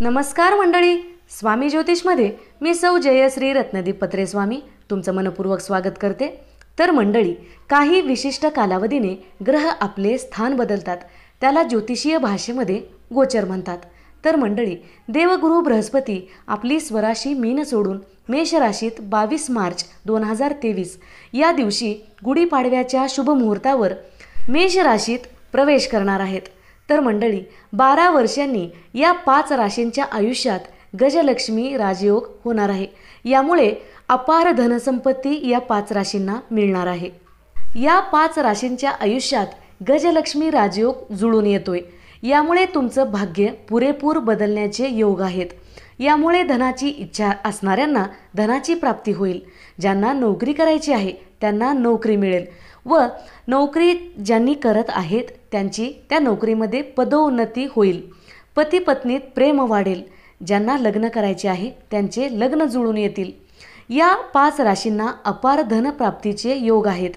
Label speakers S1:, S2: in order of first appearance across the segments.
S1: नमस्कार मंडळी स्वामी ज्योतिषमध्ये मी सौ जयश्री रत्नदीप पत्रे स्वामी तुमचं मनपूर्वक स्वागत करते तर मंडळी काही विशिष्ट कालावधीने ग्रह आपले स्थान बदलतात त्याला ज्योतिषीय भाषेमध्ये गोचर म्हणतात तर मंडळी देवगुरु बृहस्पती आपली स्वराशी मीन सोडून मेष राशीत बावीस मार्च दोन हजार तेवीस या दिवशी गुढीपाडव्याच्या शुभमुहूर्तावर मेष राशीत प्रवेश करणार आहेत तर मंडळी बारा वर्षांनी या पाच राशींच्या आयुष्यात गजलक्ष्मी राजयोग होणार आहे यामुळे अपार धनसंपत्ती या पाच राशींना मिळणार आहे या पाच राशींच्या आयुष्यात गजलक्ष्मी राजयोग जुळून येतोय यामुळे तुमचं भाग्य पुरेपूर बदलण्याचे योग आहेत यामुळे धनाची इच्छा असणाऱ्यांना धनाची प्राप्ती होईल ज्यांना नोकरी करायची आहे त्यांना नोकरी मिळेल व नोकरी ज्यांनी करत आहेत त्यांची त्या नोकरीमध्ये पदोन्नती होईल पती पत्नीत प्रेम वाढेल ज्यांना लग्न करायचे आहे त्यांचे लग्न जुळून येतील या पाच राशींना अपार धनप्राप्तीचे योग आहेत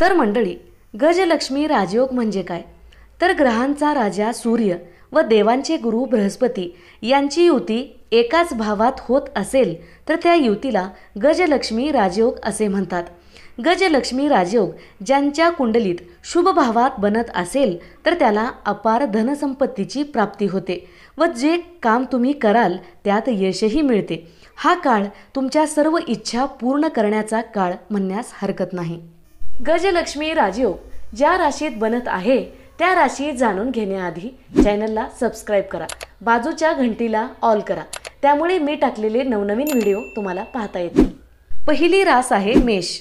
S1: तर मंडळी गजलक्ष्मी राजयोग म्हणजे काय तर ग्रहांचा राजा सूर्य व देवांचे गुरु बृहस्पती यांची युती एकाच भावात होत असेल तर त्या युतीला गजलक्ष्मी राजयोग असे म्हणतात गजलक्ष्मी राजयोग ज्यांच्या कुंडलीत शुभ भावात बनत असेल तर त्याला अपार धनसंपत्तीची प्राप्ती होते व जे काम तुम्ही कराल त्यात यशही मिळते हा काळ तुमच्या सर्व इच्छा पूर्ण करण्याचा काळ म्हणण्यास हरकत नाही गजलक्ष्मी राजयोग ज्या राशीत बनत आहे त्या राशी जाणून घेण्याआधी चॅनलला सबस्क्राईब करा बाजूच्या घंटीला ऑल करा त्यामुळे मी टाकलेले नवनवीन व्हिडिओ तुम्हाला पाहता येतील पहिली रास आहे मेष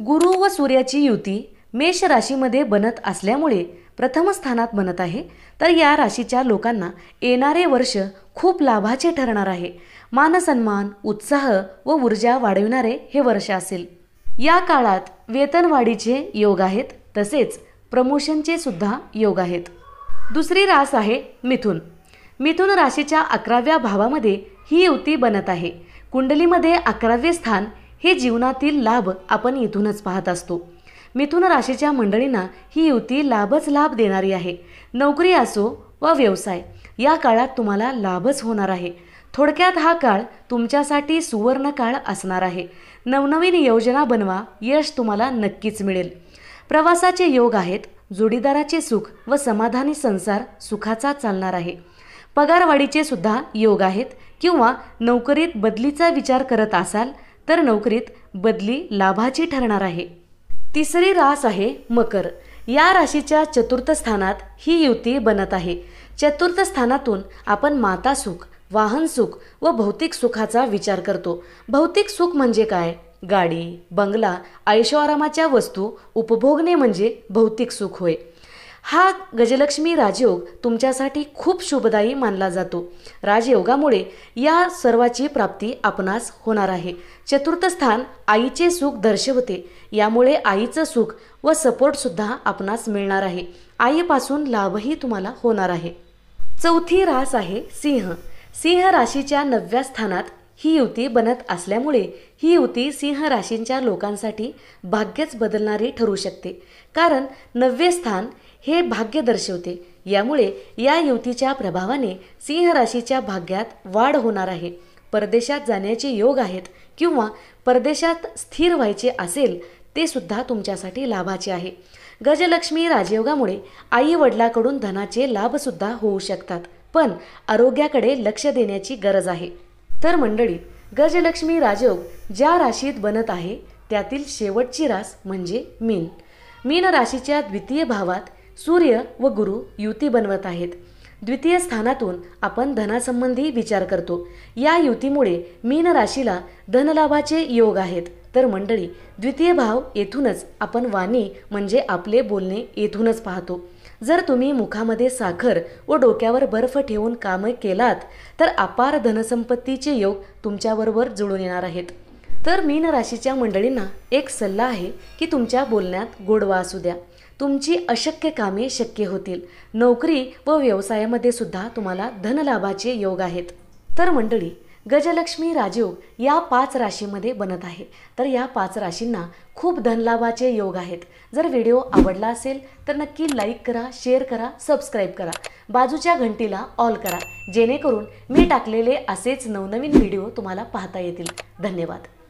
S1: गुरु व सूर्याची युती मेष राशीमध्ये बनत असल्यामुळे प्रथम स्थानात बनत आहे तर या राशीच्या लोकांना येणारे वर्ष खूप लाभाचे ठरणार आहे मानसन्मान उत्साह व ऊर्जा वाढविणारे हे वर्ष असेल या काळात वेतनवाढीचे योग आहेत तसेच प्रमोशनचे सुद्धा योग आहेत दुसरी रास आहे मिथुन मिथुन राशीच्या अकराव्या भावामध्ये ही युती बनत आहे कुंडलीमध्ये अकरावे स्थान हे जीवनातील लाभ आपण इथूनच पाहत असतो मिथुन राशीच्या मंडळींना ही युती लाभच लाभ देणारी आहे नोकरी असो व व्यवसाय या काळात तुम्हाला लाभच होणार आहे थोडक्यात हा काळ तुमच्यासाठी सुवर्ण काळ असणार आहे नवनवीन योजना बनवा यश तुम्हाला नक्कीच मिळेल प्रवासाचे योग आहेत जोडीदाराचे सुख व समाधानी संसार सुखाचा चालणार आहे पगारवाढीचे सुद्धा योग आहेत किंवा नोकरीत बदलीचा विचार करत असाल तर नोकरीत बदली लाभाची ठरणार आहे तिसरी रास आहे मकर या राशीच्या चतुर्थ स्थानात ही युती बनत आहे चतुर्थ स्थानातून आपण माता सुख वाहन सुख व भौतिक सुखाचा विचार करतो भौतिक सुख म्हणजे काय गाडी बंगला ऐशोआरामाच्या वस्तू उपभोगणे म्हणजे भौतिक सुख होय हा गजलक्ष्मी राजयोग तुमच्यासाठी खूप शुभदायी मानला जातो राजयोगामुळे या सर्वाची प्राप्ती आपणास होणार आहे चतुर्थ स्थान आईचे सुख दर्शवते यामुळे आईचं सुख व सपोर्टसुद्धा आपणास मिळणार आहे आईपासून लाभही तुम्हाला होणार आहे चौथी रास आहे सिंह सिंह राशीच्या नवव्या स्थानात ही युती बनत असल्यामुळे ही युती सिंह राशींच्या लोकांसाठी भाग्यच बदलणारी ठरू शकते कारण नववे स्थान हे भाग्य दर्शवते यामुळे या युतीच्या प्रभावाने सिंह राशीच्या भाग्यात वाढ होणार आहे परदेशात जाण्याचे योग आहेत किंवा परदेशात स्थिर व्हायचे असेल ते सुद्धा तुमच्यासाठी लाभाचे आहे गजलक्ष्मी राजयोगामुळे आई वडिलाकडून धनाचे लाभसुद्धा होऊ शकतात पण आरोग्याकडे लक्ष देण्याची गरज आहे तर मंडळी गजलक्ष्मी राजयोग ज्या राशीत बनत आहे त्यातील शेवटची रास म्हणजे मीन मीन राशीच्या द्वितीय भावात सूर्य व गुरु युती बनवत आहेत द्वितीय स्थानातून आपण धनासंबंधी विचार करतो या युतीमुळे मीन राशीला धनलाभाचे योग आहेत तर मंडळी द्वितीय भाव येथूनच आपण वाणी म्हणजे आपले बोलणे येथूनच पाहतो जर तुम्ही मुखामध्ये साखर व डोक्यावर बर्फ ठेवून कामं केलात तर अपार धनसंपत्तीचे योग तुमच्याबरोबर जुळून येणार आहेत तर मीन राशीच्या मंडळींना एक सल्ला आहे की तुमच्या बोलण्यात गोडवा असू द्या तुमची अशक्य कामे शक्य होतील नोकरी व व्यवसायामध्ये सुद्धा तुम्हाला धनलाभाचे योग आहेत तर मंडळी गजलक्ष्मी राजयोग या पाच राशीमध्ये बनत आहे तर या पाच राशींना खूप धनलाभाचे योग आहेत जर व्हिडिओ आवडला असेल तर नक्की लाईक करा शेअर करा सबस्क्राईब करा बाजूच्या घंटीला ऑल करा जेणेकरून मी टाकलेले असेच नवनवीन व्हिडिओ तुम्हाला पाहता येतील धन्यवाद